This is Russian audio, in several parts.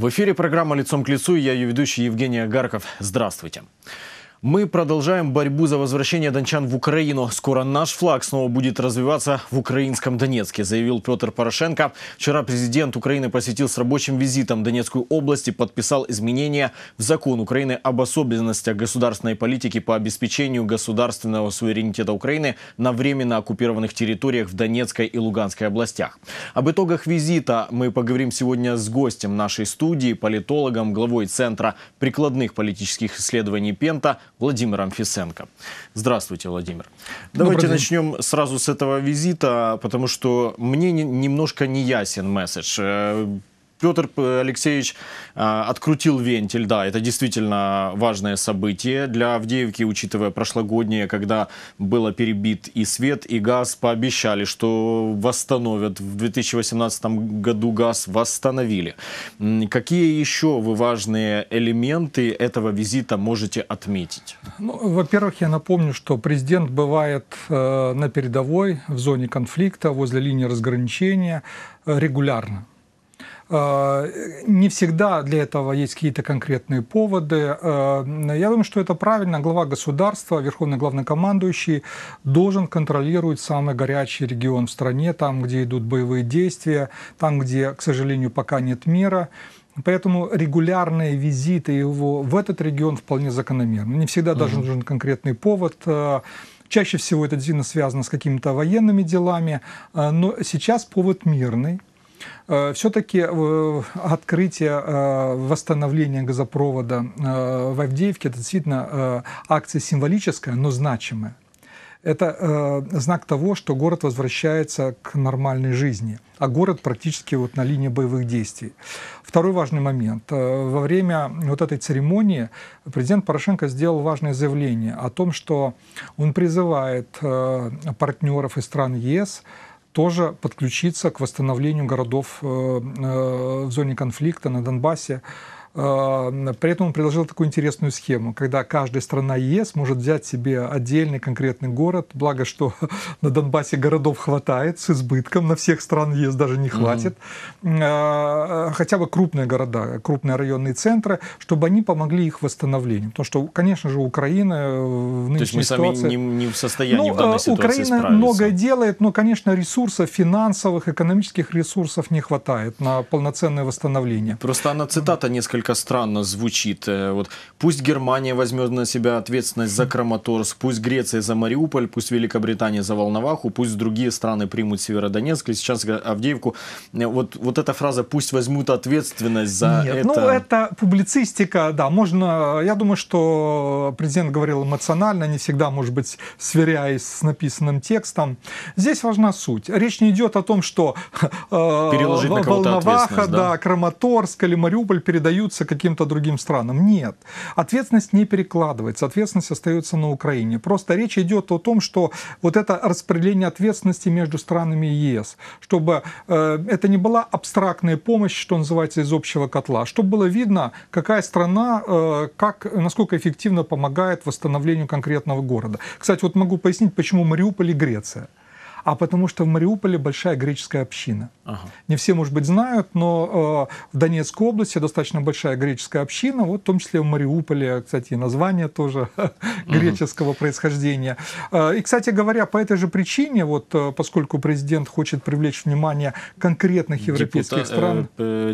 В эфире программа «Лицом к лицу» и я ее ведущий Евгений Агарков. Здравствуйте. Здравствуйте. Мы продолжаем борьбу за возвращение дончан в Украину. Скоро наш флаг снова будет развиваться в украинском Донецке, заявил Петр Порошенко. Вчера президент Украины посетил с рабочим визитом Донецкую область и подписал изменения в закон Украины об особенностях государственной политики по обеспечению государственного суверенитета Украины на временно оккупированных территориях в Донецкой и Луганской областях. Об итогах визита мы поговорим сегодня с гостем нашей студии, политологом, главой Центра прикладных политических исследований Пента – Владимиром Фисенко. Здравствуйте, Владимир. Давайте день. начнем сразу с этого визита, потому что мне немножко не ясен месседж. Э, Петр Алексеевич а, открутил вентиль, да, это действительно важное событие для Авдеевки, учитывая прошлогоднее, когда было перебит и свет, и газ, пообещали, что восстановят. В 2018 году газ восстановили. Какие еще вы важные элементы этого визита можете отметить? Ну, во-первых, я напомню, что президент бывает э, на передовой, в зоне конфликта, возле линии разграничения э, регулярно. Э, не всегда для этого есть какие-то конкретные поводы. Э, я думаю, что это правильно. Глава государства, верховный главнокомандующий должен контролировать самый горячий регион в стране, там, где идут боевые действия, там, где, к сожалению, пока нет мира. Поэтому регулярные визиты его в этот регион вполне закономерны. Не всегда даже угу. нужен конкретный повод. Э, чаще всего это действительно связано с какими-то военными делами, но сейчас повод мирный Э, Все-таки э, открытие э, восстановления газопровода в Авдеевке – это действительно акция символическая, но значимая. Это знак того, что город возвращается к нормальной жизни, а город практически вот на линии боевых действий. Второй важный момент. Во время вот этой церемонии президент Порошенко сделал важное заявление о том, что он призывает партнеров из стран ЕС тоже подключиться к восстановлению городов э, э, в зоне конфликта на Донбассе. Э, при этом он предложил такую интересную схему, когда каждая страна ЕС может взять себе отдельный конкретный город, благо, что на Донбассе городов хватает с избытком, на всех стран ЕС даже не хватит, mm-hmm. хотя бы крупные города, крупные районные центры, чтобы они помогли их восстановлению. Потому что, конечно же, Украина э, в нынешней То есть мы ситуации... сами не, не в состоянии ну, в данной ситуации Украина справиться. многое делает, но, конечно, ресурсов финансовых, экономических ресурсов не хватает на полноценное восстановление. Просто она цитата несколько несколько странно звучит. Э, вот пусть Германия возьмет на себя ответственность за Краматорск, пусть Греция за Мариуполь, пусть Великобритания за Волноваху, пусть другие страны примут Северодонецк и сейчас Авдеевку. Э, вот, вот эта фраза «пусть возьмут ответственность за Нет, ну, это». Ну, это публицистика, да. Можно, я думаю, что президент говорил эмоционально, не всегда, может быть, сверяясь с написанным текстом. Здесь важна суть. Речь не идет о том, что э, Волноваха, да, да, Краматорск или Мариуполь передают передаются каким-то другим странам. Нет. Ответственность не перекладывается, ответственность остается на Украине. Просто речь идет о том, что вот это распределение ответственности между странами ЕС, чтобы э, это не была абстрактная помощь, что называется, из общего котла, а чтобы было видно, какая страна, э, как, насколько эффективно помогает восстановлению конкретного города. Кстати, вот могу пояснить, почему Мариуполь и Греция а потому что в Мариуполе большая греческая община. Ага. Не все, может быть, знают, но э, в Донецкой области достаточно большая греческая община, вот в том числе в Мариуполе, кстати, и название тоже греческого происхождения. Э, и, кстати говоря, по этой же причине, вот э, поскольку президент хочет привлечь внимание конкретных европейских э, стран...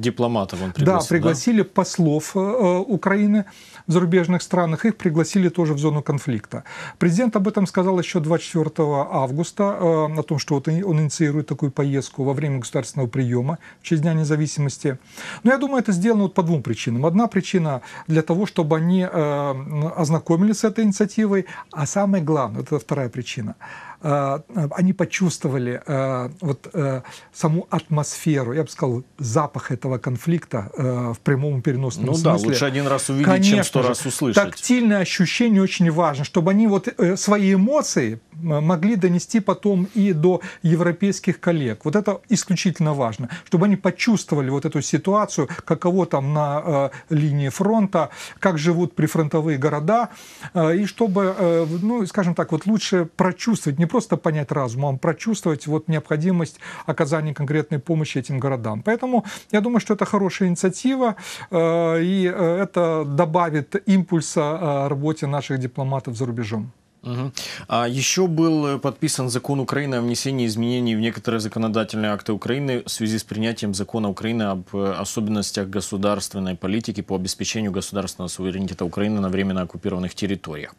Дипломатов он Да, пригласили послов Украины в зарубежных странах, их пригласили тоже в зону конфликта. Президент об этом сказал еще 24 августа о том, что вот он инициирует такую поездку во время государственного приема в честь Дня независимости. Но я думаю, это сделано вот по двум причинам. Одна причина для того, чтобы они э, ознакомились с этой инициативой, а самое главное, это вторая причина – а, они почувствовали а, вот э, саму атмосферу, я бы сказал, запах этого конфликта э, в прямом переносном ну, смысле. Ну да, лучше один раз увидеть, Конечно чем сто раз услышать. Тактильное ощущение очень важно, чтобы они вот э, свои эмоции могли донести потом и до европейских коллег. Вот это исключительно важно, чтобы они почувствовали вот эту ситуацию, каково там на э, линии фронта, как живут прифронтовые города, э, и чтобы, э, ну, скажем так, вот лучше прочувствовать, не просто понять разумом, а прочувствовать вот необходимость оказания конкретной помощи этим городам. Поэтому я думаю, что это хорошая инициатива, э, и э, это добавит импульса э, работе наших дипломатов за рубежом. Угу. А еще был э, подписан закон Украины о внесении изменений в некоторые законодательные акты Украины в связи с принятием закона Украины об э, особенностях государственной политики по обеспечению государственного суверенитета Украины на временно оккупированных территориях.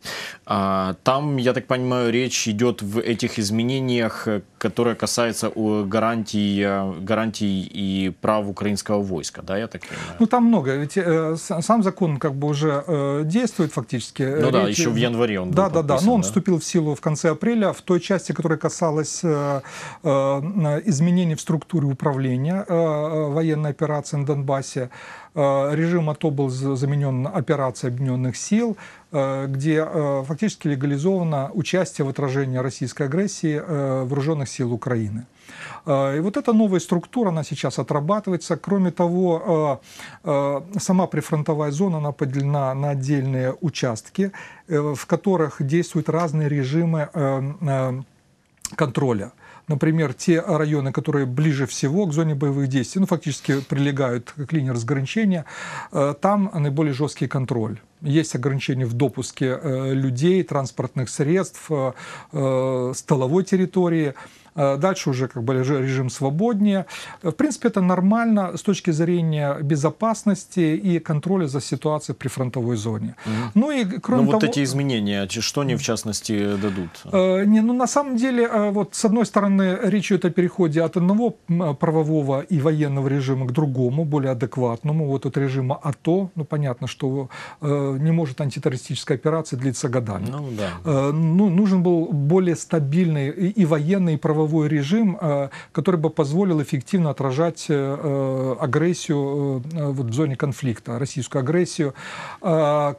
А, там, я так понимаю, речь идет в этих изменениях э, которая касается гарантий, э, гарантий и прав украинского войска, да, я так понимаю? Ну, там много, ведь э, сам закон как бы уже э, действует фактически. Ну Речь... да, еще в э, январе он да, был Да, да, но он да? вступил в силу в конце апреля в той части, которая касалась э, э, изменений в структуре управления э, э военной операции на Донбассе режим АТО был заменен операцией Объединенных сил, Э, где э, фактически легализовано участие в отражении российской агрессии э, вооруженных сил Украины. И вот эта новая структура, она сейчас отрабатывается. Кроме того, сама прифронтовая зона, она поделена на отдельные участки, в которых действуют разные режимы контроля. Например, те районы, которые ближе всего к зоне боевых действий, ну, фактически прилегают к линии разграничения, э, там наиболее жесткий контроль есть ограничения в допуске э, людей, транспортных средств, э, столовой территории. Э, дальше уже как бы режим свободнее. Э, в принципе, это нормально с точки зрения безопасности и контроля за ситуацией при фронтовой зоне. Угу. Ну и кроме Но ну, того... вот эти изменения, а что они в частности дадут? Э, не, ну на самом деле, вот с одной стороны, речь идет о переходе от одного правового и военного режима к другому, более адекватному. Вот от режима АТО, ну понятно, что не может антитеррористическая операция длиться годами. Ну да. ну, нужен был более стабильный и военный, и правовой правовой режим, э, который бы позволил эффективно отражать э, э, агрессию вот в зоне конфликта, российскую агрессию.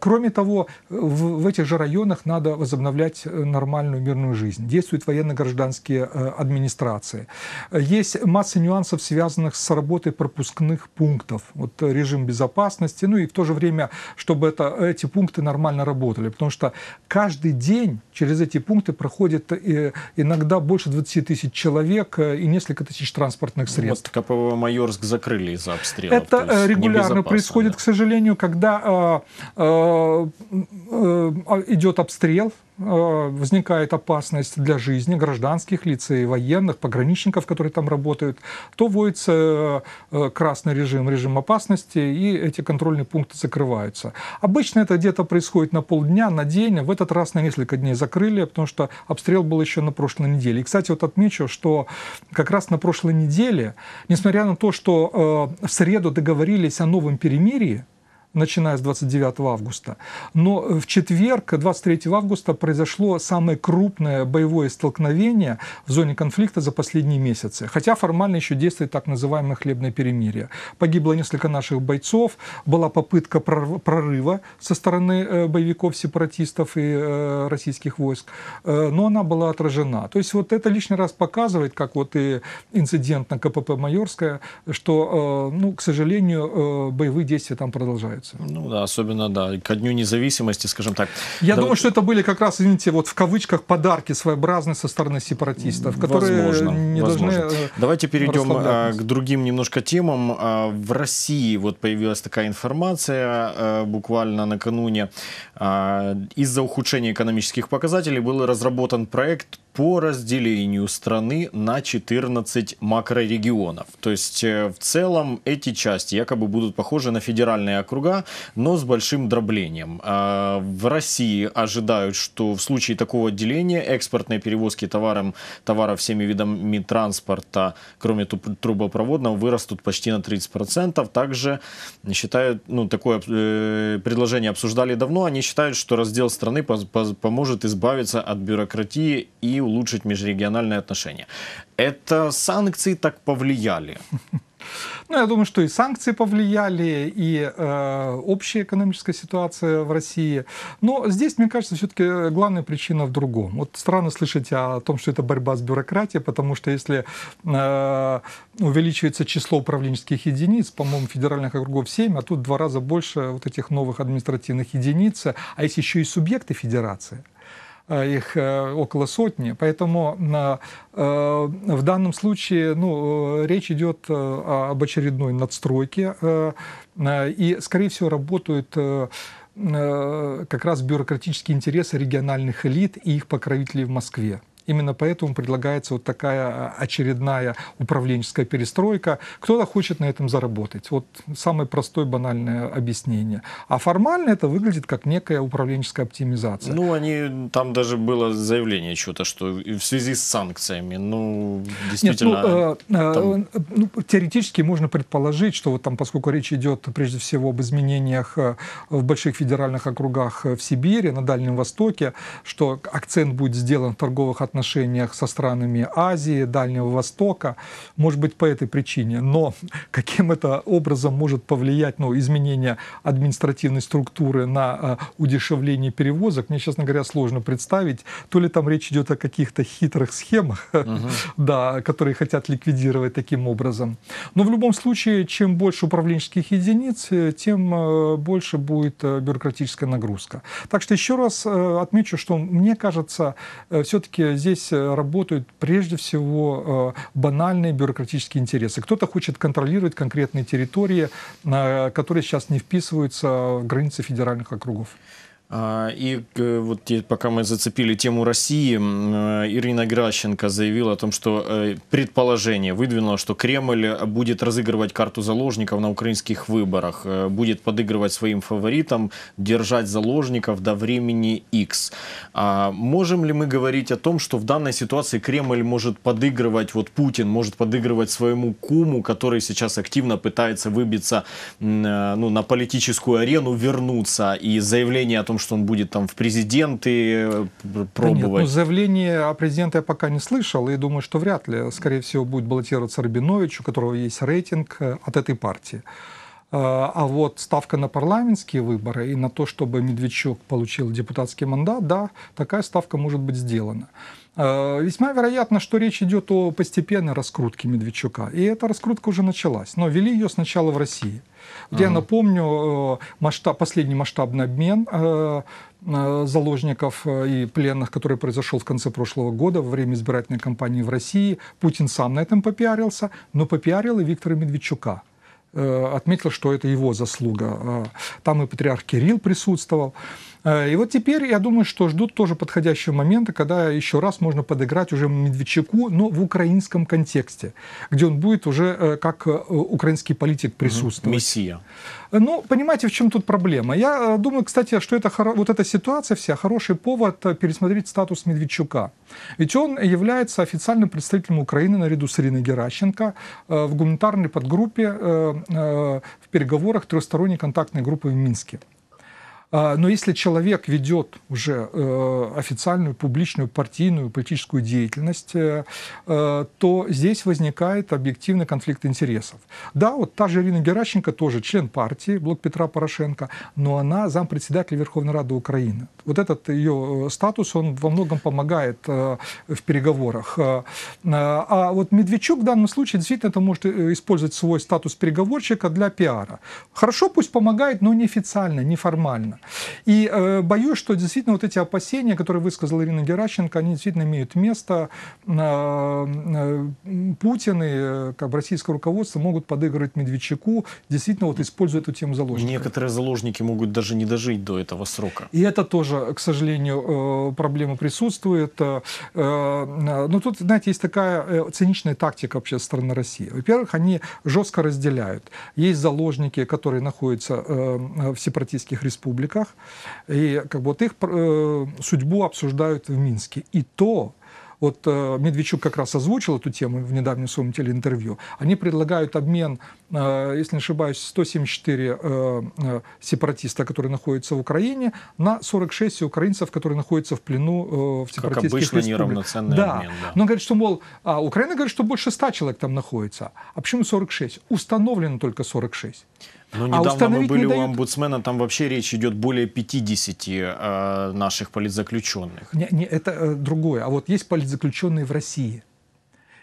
Кроме того, в этих же районах надо возобновлять нормальную мирную жизнь. Действуют военно-гражданские администрации. Есть масса нюансов, связанных с работой пропускных пунктов. Вот режим безопасности, ну и в то же время, чтобы это, эти пункты нормально работали. Потому что каждый день через эти пункты проходит иногда больше 20 тысяч человек э, и несколько тысяч транспортных средств. Вот КПВ «Майорск» закрыли из-за обстрела. Это э, регулярно происходит, да? к сожалению, когда э, э, э идет обстрел, Э, возникает опасность для жизни гражданских лиц и военных, пограничников, которые там работают, то вводится э, э, красный режим, режим опасности, и эти контрольные пункты закрываются. Обычно это где-то происходит на полдня, на день, а в этот раз на несколько дней закрыли, потому что обстрел был еще на прошлой неделе. И, кстати, вот отмечу, что как раз на прошлой неделе, несмотря на то, что в среду договорились о новом перемирии, начиная с 29 августа. Но э, в четверг, 23 августа, произошло самое крупное боевое столкновение в зоне конфликта за последние месяцы. Хотя формально еще действует так называемое хлебное перемирие. Погибло несколько наших бойцов, была попытка прорыва со стороны э, боевиков, сепаратистов и э, российских войск, но она была отражена. То есть вот это лишний раз показывает, как вот и инцидент на КПП Майорская, что, ну, к сожалению, боевые действия там продолжаются являются. Ну да, особенно, да, ко Дню независимости, скажем так. Я да думаю, вот... что это были как раз, извините, вот в кавычках подарки своеобразные со стороны сепаратистов, которые возможно, не возможно. должны э, Давайте перейдем э, к другим немножко темам. А, в России вот появилась такая информация э, буквально накануне. А, из-за ухудшения экономических показателей был разработан проект по разделению страны на 14 макрорегионов. То есть э, в целом эти части якобы будут похожи на федеральные округа, но с большим дроблением. А, в России ожидают, что в случае такого отделения экспортные перевозки товаром, товаров всеми видами транспорта, кроме трубопроводного, вырастут почти на 30%. Также считают, ну такое э, предложение обсуждали давно, они считают, что раздел страны поможет избавиться от бюрократии и улучшить межрегиональные отношения. Это санкции так повлияли? Ну, я думаю, что и санкции повлияли, и э, общая экономическая ситуация в России. Но здесь, мне кажется, все-таки главная причина в другом. Вот странно слышать о том, что это борьба с бюрократией, потому что если э, увеличивается число управленческих единиц, по-моему, федеральных округов 7, а тут в два раза больше вот этих новых административных единиц, а есть еще и субъекты федерации – Э, их э, около сотни, поэтому э, в данном случае ну, речь идет об очередной надстройке, и, скорее всего, работают как раз бюрократические интересы региональных элит и их покровителей в Москве. Именно поэтому предлагается вот такая а, очередная управленческая перестройка. Кто-то хочет на этом заработать. Вот самое простое банальное объяснение. А формально это выглядит как некая управленческая оптимизация. Ну, они там даже было заявление что-то, что в связи с санкциями. Ну, действительно. Нет, ну, э, э, там... ну, теоретически можно предположить, что вот там, поскольку речь идет прежде всего об изменениях э, в больших федеральных округах в Сибири, на Дальнем Востоке, что акцент будет сделан в торговых отношениях отношениях со странами Азии, Дальнего Востока, может быть, по этой причине. Но каким это образом может повлиять ну, изменение административной структуры на э, удешевление перевозок, мне, честно говоря, сложно представить. То ли там речь идет о каких-то хитрых схемах, да, которые хотят ликвидировать таким образом. Но в любом случае, чем больше управленческих единиц, э, тем э, больше будет бюрократическая нагрузка. Так что еще раз отмечу, что мне кажется, все-таки здесь э, работают прежде всего э, банальные бюрократические интересы. Кто-то хочет контролировать конкретные территории, э, которые сейчас не вписываются в границы федеральных округов. А, и э, вот пока мы зацепили тему России, э, Ирина Гращенко заявила о том, что э, предположение выдвинуло, что Кремль будет разыгрывать карту заложников на украинских выборах, будет подыгрывать своим фаворитам, держать заложников до времени X. А можем ли мы говорить о том, что в данной ситуации Кремль может подыгрывать, вот Путин может подыгрывать своему куму, который сейчас активно пытается выбиться ну, на политическую арену, вернуться, и заявление о том, что он будет там в президенты э, пробовать? Да нет, ну, заявление о президенте я пока не слышал, и думаю, что вряд ли. Скорее всего, будет баллотироваться Рабинович, у которого есть рейтинг э, от этой партии. А, а вот ставка на парламентские выборы и на то, чтобы Медведчук получил депутатский мандат, да, такая ставка может быть сделана. Э, весьма вероятно, что речь идет о постепенной раскрутке Медведчука. И эта раскрутка уже началась. Но вели ее сначала в России. Где, ага. я напомню, э, масштаб, последний масштабный обмен э, заложников и пленных, который произошел в конце прошлого года во время избирательной кампании в России. Путин сам на этом попиарился, но попиарил и Виктора Медведчука отметил, что это его заслуга. Там и патриарх Кирилл присутствовал. Э, и вот теперь, я думаю, что ждут тоже подходящего момента, когда еще раз можно подыграть уже Медведчуку, но в украинском контексте, где он будет уже э, как э, украинский политик присутствовать. Мессия. Ну, понимаете, в чем тут проблема? Я думаю, кстати, что это, вот эта ситуация вся хороший повод пересмотреть статус Медведчука. Ведь он является официальным представителем Украины наряду с Ириной Геращенко в гуманитарной подгруппе в переговорах трехсторонней контактной группы в Минске. А, но если человек ведет уже э, официальную, публичную, партийную, политическую деятельность, э, э, то здесь возникает объективный конфликт интересов. Да, вот та же Ирина Геращенко тоже член партии, блок Петра Порошенко, но она зампредседатель Верховной Рады Украины. Вот этот ее статус, он во многом помогает в переговорах. А вот Медведчук в данном случае действительно это может использовать свой статус переговорщика для пиара. Хорошо, пусть помогает, но неофициально, неформально. И э, боюсь, что действительно вот эти опасения, которые высказала Ирина Геращенко, они действительно имеют место. Э, э Путин и э, как бы, российское руководство могут подыгрывать Медведчуку, действительно вот используя эту тему заложников. Некоторые заложники могут даже не дожить до этого срока. И это тоже, к сожалению, э, проблема присутствует. Но тут, знаете, есть такая циничная тактика вообще со стороны России. Во-первых, они жестко разделяют. Есть заложники, которые находятся в сепаратистских республиках, языках, и как бы вот их э, судьбу обсуждают в Минске. И то, вот э, Медведчук как раз озвучил эту тему в недавнем своем телеинтервью. Они предлагают обмен, э, если не ошибаюсь, 174 э, э, сепаратиста, которые находятся в Украине, на 46 украинцев, которые находятся в плену э, в сепаратистских как обычно, республиках. неравноценный да. обмен. Да. Но он говорит, что, мол, а Украина говорит, что больше 100 человек там находится. А почему 46? Установлено только 46. Но ну, а недавно а установить мы были не у омбудсмена, там вообще речь идет более 50 э, наших политзаключенных. Не, не, это э, другое. А вот есть политзаключенные в России –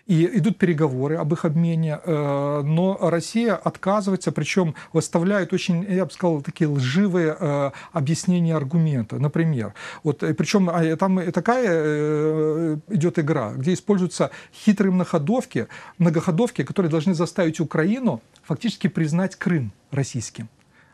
и идут переговоры об их обмене, э, но Россия отказывается, причем выставляет очень, я бы сказал, такие лживые э, объяснения аргумента. Например, вот, э, причем а, там такая идет игра, где используются хитрые многоходовки, многоходовки, которые должны заставить Украину фактически признать Крым российским.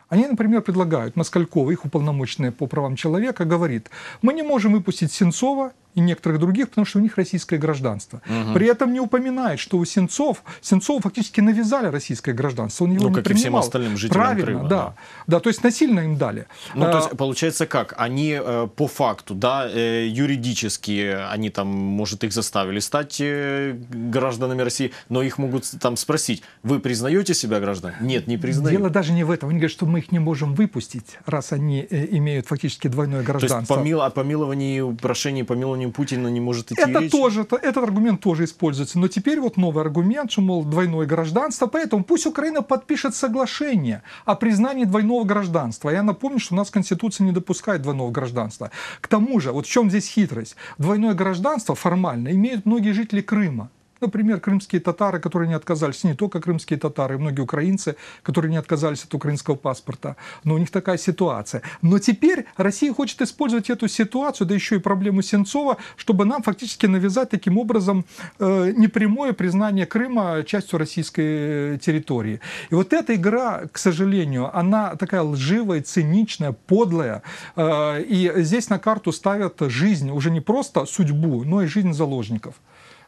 Они, например, предлагают, Москалькова, их уполномоченная по правам человека, говорит, мы не можем выпустить Сенцова и некоторых других, потому что у них российское гражданство. Угу. При этом не упоминает, что у Сенцов, Сенцова фактически навязали российское гражданство, он его ну, не как принимал. и всем остальным жителям Правильно, Крыма. Да. да. да, то есть насильно им дали. Ну, а, то есть получается как? Они э, по факту, да, э, юридически, они там, может, их заставили стать э, гражданами России, но их могут там спросить, вы признаете себя граждан? Нет, не признаю. Дело даже не в этом. Они говорят, что мы их не можем выпустить, раз они э, имеют фактически двойное гражданство. То есть помил... о помиловании, прошении помилования мнению Путина не может идти это речь. Тоже, это, этот аргумент тоже используется. Но теперь вот новый аргумент, что, мол, двойное гражданство. Поэтому пусть Украина подпишет соглашение о признании двойного гражданства. Я напомню, что у нас Конституция не допускает двойного гражданства. К тому же, вот в чем здесь хитрость? Двойное гражданство формально имеют многие жители Крыма. Например, крымские татары, которые не отказались, не только крымские татары, многие украинцы, которые не отказались от украинского паспорта. Но у них такая ситуация. Но теперь Россия хочет использовать эту ситуацию, да еще и проблему Сенцова, чтобы нам фактически навязать таким образом э, непрямое признание Крыма частью российской территории. И вот эта игра, к сожалению, она такая лживая, циничная, подлая. Э, и здесь на карту ставят жизнь, уже не просто судьбу, но и жизнь заложников.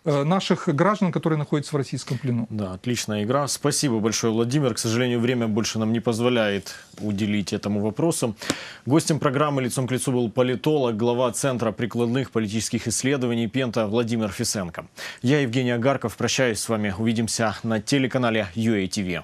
Э, наших граждан, которые находятся в российском плену. Да, отличная игра. Спасибо большое, Владимир. К сожалению, время больше нам не позволяет уделить этому вопросу. Гостем программы «Лицом к лицу» был политолог, глава Центра прикладных политических исследований Пента Владимир Фисенко. Я, Евгений Агарков, прощаюсь с вами. Увидимся на телеканале UATV.